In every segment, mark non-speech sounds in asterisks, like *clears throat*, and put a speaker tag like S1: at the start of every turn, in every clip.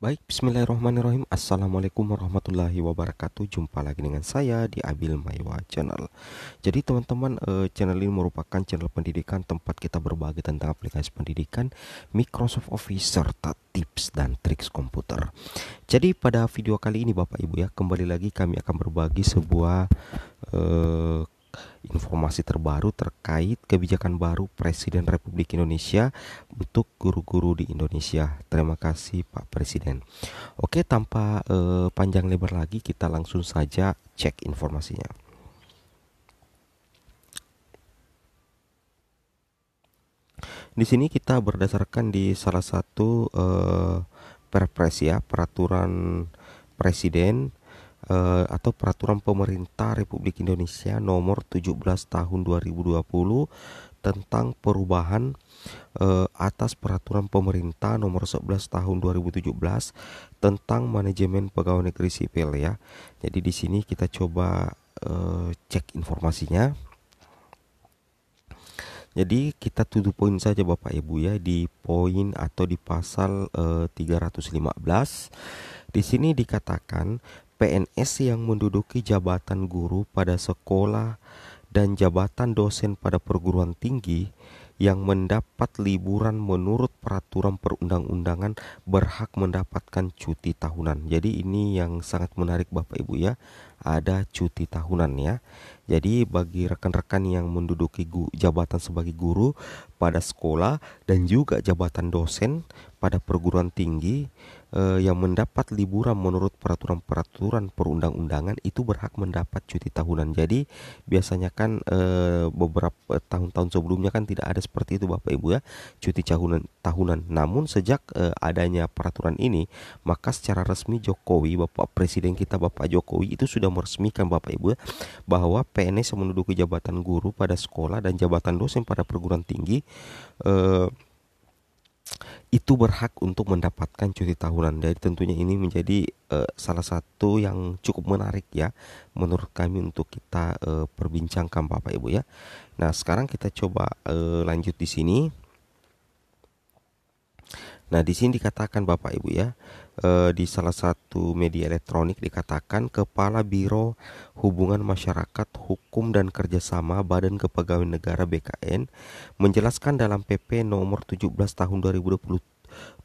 S1: Baik, bismillahirrahmanirrahim. Assalamualaikum warahmatullahi wabarakatuh. Jumpa lagi dengan saya di Abil Maiwa Channel. Jadi teman-teman, eh, channel ini merupakan channel pendidikan tempat kita berbagi tentang aplikasi pendidikan Microsoft Office serta tips dan triks komputer. Jadi pada video kali ini Bapak Ibu ya, kembali lagi kami akan berbagi sebuah eh, informasi terbaru terkait kebijakan baru Presiden Republik Indonesia untuk guru-guru di Indonesia. Terima kasih Pak Presiden. Oke, tanpa eh, panjang lebar lagi kita langsung saja cek informasinya. Di sini kita berdasarkan di salah satu eh, perpres ya, peraturan presiden Eh, atau peraturan pemerintah Republik Indonesia nomor 17 tahun 2020 tentang perubahan eh, atas peraturan pemerintah nomor 11 tahun 2017 tentang manajemen pegawai negeri sipil ya. Jadi di sini kita coba eh, cek informasinya. Jadi kita tutup poin saja Bapak Ibu ya di poin atau di pasal eh, 315. Di sini dikatakan PNS yang menduduki jabatan guru pada sekolah dan jabatan dosen pada perguruan tinggi yang mendapat liburan menurut peraturan perundang-undangan berhak mendapatkan cuti tahunan. Jadi ini yang sangat menarik Bapak Ibu ya, ada cuti tahunan ya. Jadi bagi rekan-rekan yang menduduki jabatan sebagai guru pada sekolah dan juga jabatan dosen pada perguruan tinggi eh, yang mendapat liburan menurut peraturan-peraturan perundang-undangan itu berhak mendapat cuti tahunan. Jadi biasanya kan eh, beberapa eh, tahun-tahun sebelumnya kan tidak ada seperti itu Bapak Ibu ya, cuti tahunan tahunan. Namun sejak eh, adanya peraturan ini, maka secara resmi Jokowi Bapak Presiden kita Bapak Jokowi itu sudah meresmikan Bapak Ibu ya, bahwa PNS yang menduduki jabatan guru pada sekolah dan jabatan dosen pada perguruan tinggi eh, itu berhak untuk mendapatkan cuti tahunan dan tentunya ini menjadi uh, salah satu yang cukup menarik ya menurut kami untuk kita uh, perbincangkan Bapak Ibu ya. Nah, sekarang kita coba uh, lanjut di sini. Nah, di sini dikatakan Bapak Ibu ya, eh, di salah satu media elektronik dikatakan Kepala Biro Hubungan Masyarakat, Hukum dan Kerjasama Badan Kepegawaian Negara BKN menjelaskan dalam PP nomor 17 tahun 2020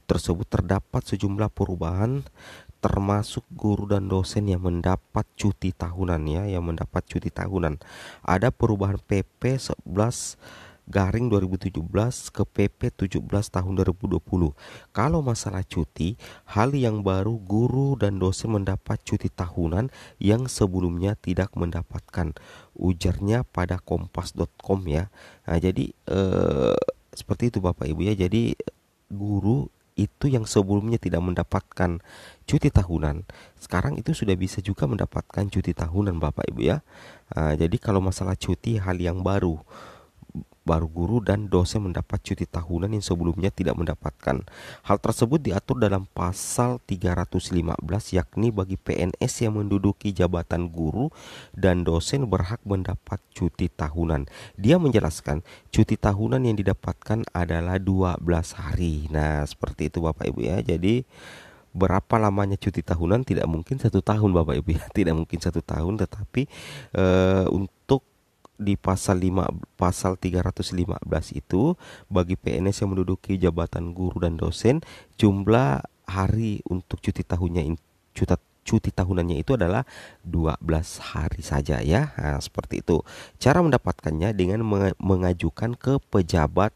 S1: tersebut terdapat sejumlah perubahan termasuk guru dan dosen yang mendapat cuti tahunan ya, yang mendapat cuti tahunan. Ada perubahan PP 11 garing 2017 ke PP 17 tahun 2020. Kalau masalah cuti, hal yang baru guru dan dosen mendapat cuti tahunan yang sebelumnya tidak mendapatkan. Ujarnya pada kompas.com ya. Nah, jadi eh, seperti itu Bapak Ibu ya. Jadi guru itu yang sebelumnya tidak mendapatkan cuti tahunan sekarang itu sudah bisa juga mendapatkan cuti tahunan Bapak Ibu ya nah, jadi kalau masalah cuti hal yang baru baru guru dan dosen mendapat cuti tahunan yang sebelumnya tidak mendapatkan. Hal tersebut diatur dalam pasal 315 yakni bagi PNS yang menduduki jabatan guru dan dosen berhak mendapat cuti tahunan. Dia menjelaskan cuti tahunan yang didapatkan adalah 12 hari. Nah, seperti itu Bapak Ibu ya. Jadi berapa lamanya cuti tahunan tidak mungkin satu tahun Bapak Ibu ya *laughs* tidak mungkin satu tahun tetapi e, untuk di pasal 5 pasal 315 itu bagi PNS yang menduduki jabatan guru dan dosen jumlah hari untuk cuti tahunnya cuti cuti tahunannya itu adalah 12 hari saja ya. Nah, seperti itu. Cara mendapatkannya dengan mengajukan ke pejabat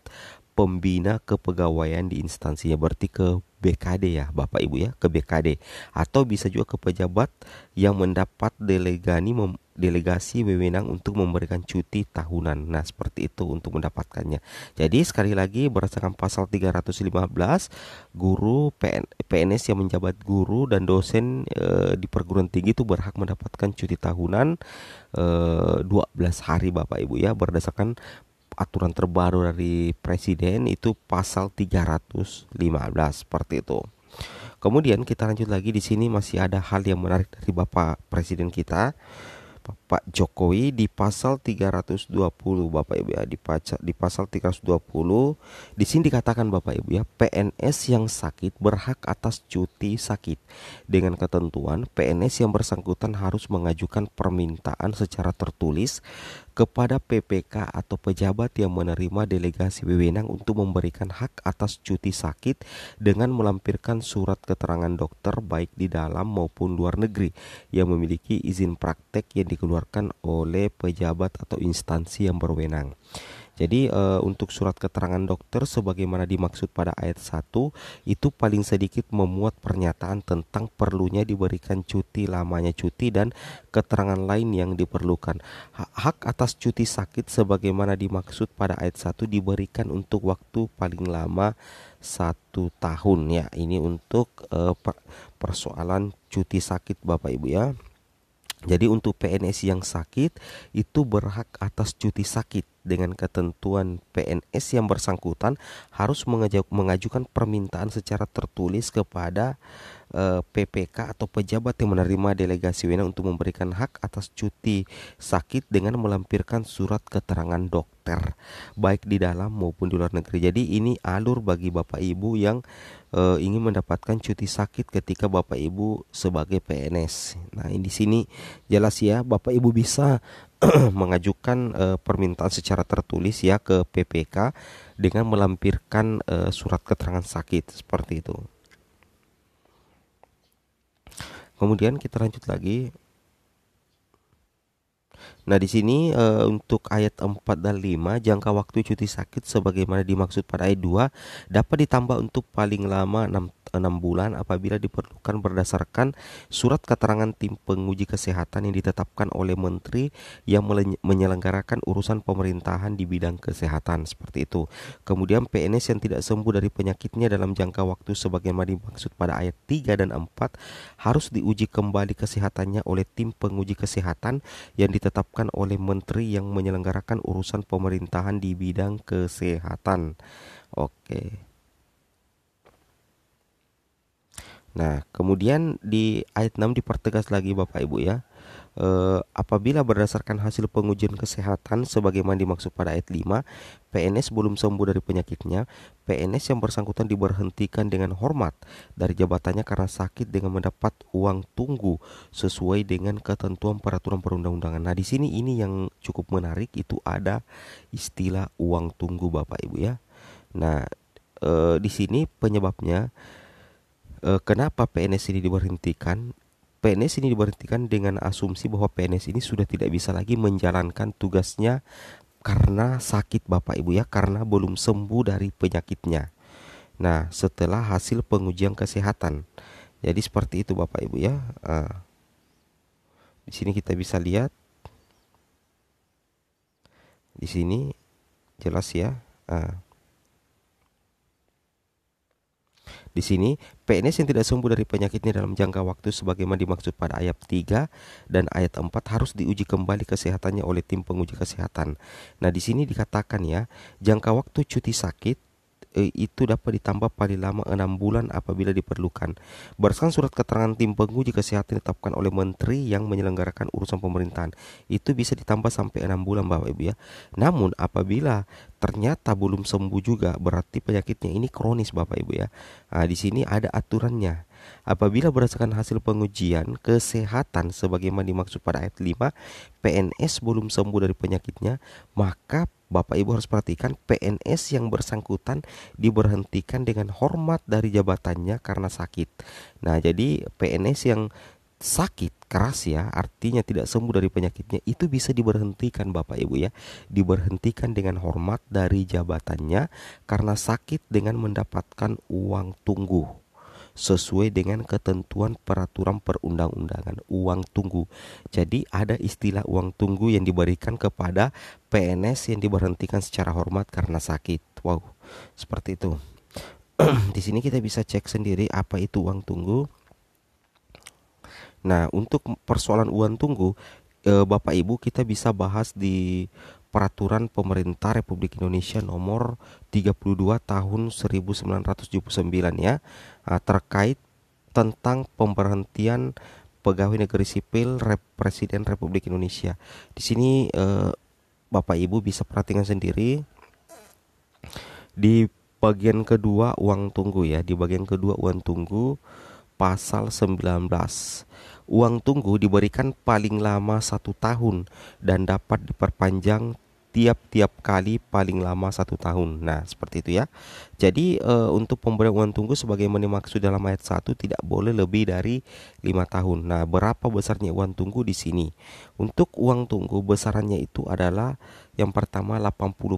S1: pembina kepegawaian di instansinya berarti ke BKD ya Bapak Ibu ya ke BKD atau bisa juga ke pejabat yang mendapat delegani mem delegasi wewenang untuk memberikan cuti tahunan. Nah, seperti itu untuk mendapatkannya. Jadi sekali lagi berdasarkan pasal 315 guru PN, PNS yang menjabat guru dan dosen e, di perguruan tinggi itu berhak mendapatkan cuti tahunan e, eh, 12 hari Bapak Ibu ya berdasarkan aturan terbaru dari presiden itu pasal 315 seperti itu. Kemudian kita lanjut lagi di sini masih ada hal yang menarik dari Bapak Presiden kita. Bapak Jokowi di pasal 320 Bapak Ibu ya di, di pasal 320 di sini dikatakan Bapak Ibu ya PNS yang sakit berhak atas cuti sakit dengan ketentuan PNS yang bersangkutan harus mengajukan permintaan secara tertulis kepada PPK atau pejabat yang menerima delegasi wewenang untuk memberikan hak atas cuti sakit dengan melampirkan surat keterangan dokter baik di dalam maupun luar negeri yang memiliki izin praktek yang dikeluarkan oleh pejabat atau instansi yang berwenang. Jadi e, untuk surat keterangan dokter sebagaimana dimaksud pada ayat 1 itu paling sedikit memuat pernyataan tentang perlunya diberikan cuti lamanya cuti dan keterangan lain yang diperlukan. Hak atas cuti sakit sebagaimana dimaksud pada ayat 1 diberikan untuk waktu paling lama satu tahun ya. Ini untuk e, persoalan cuti sakit Bapak Ibu ya. Jadi untuk PNS yang sakit itu berhak atas cuti sakit dengan ketentuan PNS yang bersangkutan harus mengajukan permintaan secara tertulis kepada eh, PPK atau pejabat yang menerima delegasi wewenang untuk memberikan hak atas cuti sakit dengan melampirkan surat keterangan dokter baik di dalam maupun di luar negeri. Jadi ini alur bagi Bapak Ibu yang e, ingin mendapatkan cuti sakit ketika Bapak Ibu sebagai PNS. Nah, di sini jelas ya Bapak Ibu bisa *clears throat* mengajukan e, permintaan secara tertulis ya ke PPK dengan melampirkan e, surat keterangan sakit seperti itu. Kemudian kita lanjut lagi Nah, di sini e, untuk ayat 4 dan 5 jangka waktu cuti sakit sebagaimana dimaksud pada ayat 2 dapat ditambah untuk paling lama 6 6 bulan apabila diperlukan berdasarkan surat keterangan tim penguji kesehatan yang ditetapkan oleh menteri yang menyelenggarakan urusan pemerintahan di bidang kesehatan seperti itu. Kemudian PNS yang tidak sembuh dari penyakitnya dalam jangka waktu sebagaimana dimaksud pada ayat 3 dan 4 harus diuji kembali kesehatannya oleh tim penguji kesehatan yang ditetapkan dilakukan oleh menteri yang menyelenggarakan urusan pemerintahan di bidang kesehatan. Oke. Nah, kemudian di ayat 6 dipertegas lagi Bapak Ibu ya. Eh, apabila berdasarkan hasil pengujian kesehatan sebagaimana dimaksud pada ayat 5, PNS belum sembuh dari penyakitnya, PNS yang bersangkutan diberhentikan dengan hormat dari jabatannya karena sakit dengan mendapat uang tunggu sesuai dengan ketentuan peraturan perundang-undangan. Nah, di sini ini yang cukup menarik itu ada istilah uang tunggu Bapak Ibu ya. Nah, eh, di sini penyebabnya eh, kenapa PNS ini diberhentikan PNS ini diberhentikan dengan asumsi bahwa PNS ini sudah tidak bisa lagi menjalankan tugasnya karena sakit Bapak Ibu ya, karena belum sembuh dari penyakitnya. Nah, setelah hasil pengujian kesehatan. Jadi seperti itu Bapak Ibu ya. Eh, di sini kita bisa lihat di sini jelas ya. Eh, Di sini, PNS yang tidak sembuh dari penyakitnya dalam jangka waktu sebagaimana dimaksud pada ayat 3 dan ayat 4 harus diuji kembali kesehatannya oleh tim penguji kesehatan. Nah, di sini dikatakan ya, jangka waktu cuti sakit Eh, itu dapat ditambah paling lama enam bulan apabila diperlukan. Berdasarkan surat keterangan tim penguji kesehatan ditetapkan oleh menteri yang menyelenggarakan urusan pemerintahan, itu bisa ditambah sampai enam bulan, Bapak Ibu ya. Namun apabila ternyata belum sembuh juga, berarti penyakitnya ini kronis, Bapak Ibu ya. Nah, di sini ada aturannya. Apabila berdasarkan hasil pengujian kesehatan sebagaimana dimaksud pada ayat 5, PNS belum sembuh dari penyakitnya, maka Bapak Ibu harus perhatikan PNS yang bersangkutan diberhentikan dengan hormat dari jabatannya karena sakit. Nah, jadi PNS yang sakit keras ya artinya tidak sembuh dari penyakitnya itu bisa diberhentikan Bapak Ibu ya diberhentikan dengan hormat dari jabatannya karena sakit dengan mendapatkan uang tunggu sesuai dengan ketentuan peraturan perundang-undangan uang tunggu. Jadi ada istilah uang tunggu yang diberikan kepada PNS yang diberhentikan secara hormat karena sakit. Wow, seperti itu. *clears throat* Di sini kita bisa cek sendiri apa itu uang tunggu. Nah, untuk persoalan uang tunggu, eh, Bapak Ibu kita bisa bahas di Peraturan Pemerintah Republik Indonesia Nomor 32 Tahun 1979 ya eh, terkait tentang pemberhentian pegawai negeri sipil Presiden Republik Indonesia. Di sini eh, Bapak Ibu bisa perhatikan sendiri di bagian kedua uang tunggu ya, di bagian kedua uang tunggu pasal 19. Uang tunggu diberikan paling lama satu tahun dan dapat diperpanjang tiap-tiap kali paling lama satu tahun. Nah, seperti itu ya. Jadi e, untuk pemberian uang tunggu sebagaimana dimaksud dalam ayat 1 tidak boleh lebih dari lima tahun. Nah, berapa besarnya uang tunggu di sini? Untuk uang tunggu besarannya itu adalah yang pertama 80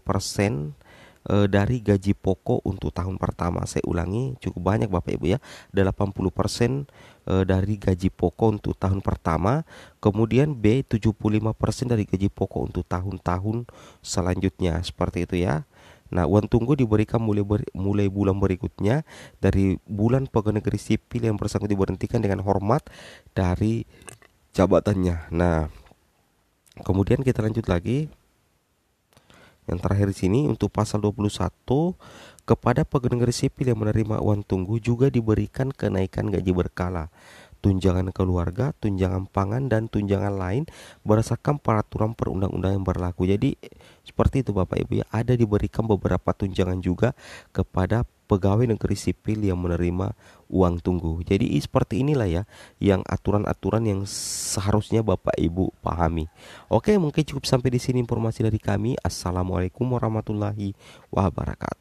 S1: e, dari gaji pokok untuk tahun pertama. Saya ulangi cukup banyak Bapak Ibu ya. 80% e, eh, dari gaji pokok untuk tahun pertama, kemudian B 75% dari gaji pokok untuk tahun-tahun selanjutnya. Seperti itu ya. Nah, uang tunggu diberikan mulai ber, mulai bulan berikutnya dari bulan pegawai negeri sipil yang bersangkutan diberhentikan dengan hormat dari jabatannya. Nah, kemudian kita lanjut lagi yang terakhir di sini untuk pasal 21 kepada pegawai negeri sipil yang menerima uang tunggu juga diberikan kenaikan gaji berkala, tunjangan keluarga, tunjangan pangan dan tunjangan lain berdasarkan peraturan perundang-undang yang berlaku. Jadi seperti itu Bapak Ibu ya, ada diberikan beberapa tunjangan juga kepada pegawai negeri sipil yang menerima uang tunggu. Jadi seperti inilah ya yang aturan-aturan yang seharusnya Bapak Ibu pahami. Oke, mungkin cukup sampai di sini informasi dari kami. Assalamualaikum warahmatullahi wabarakatuh.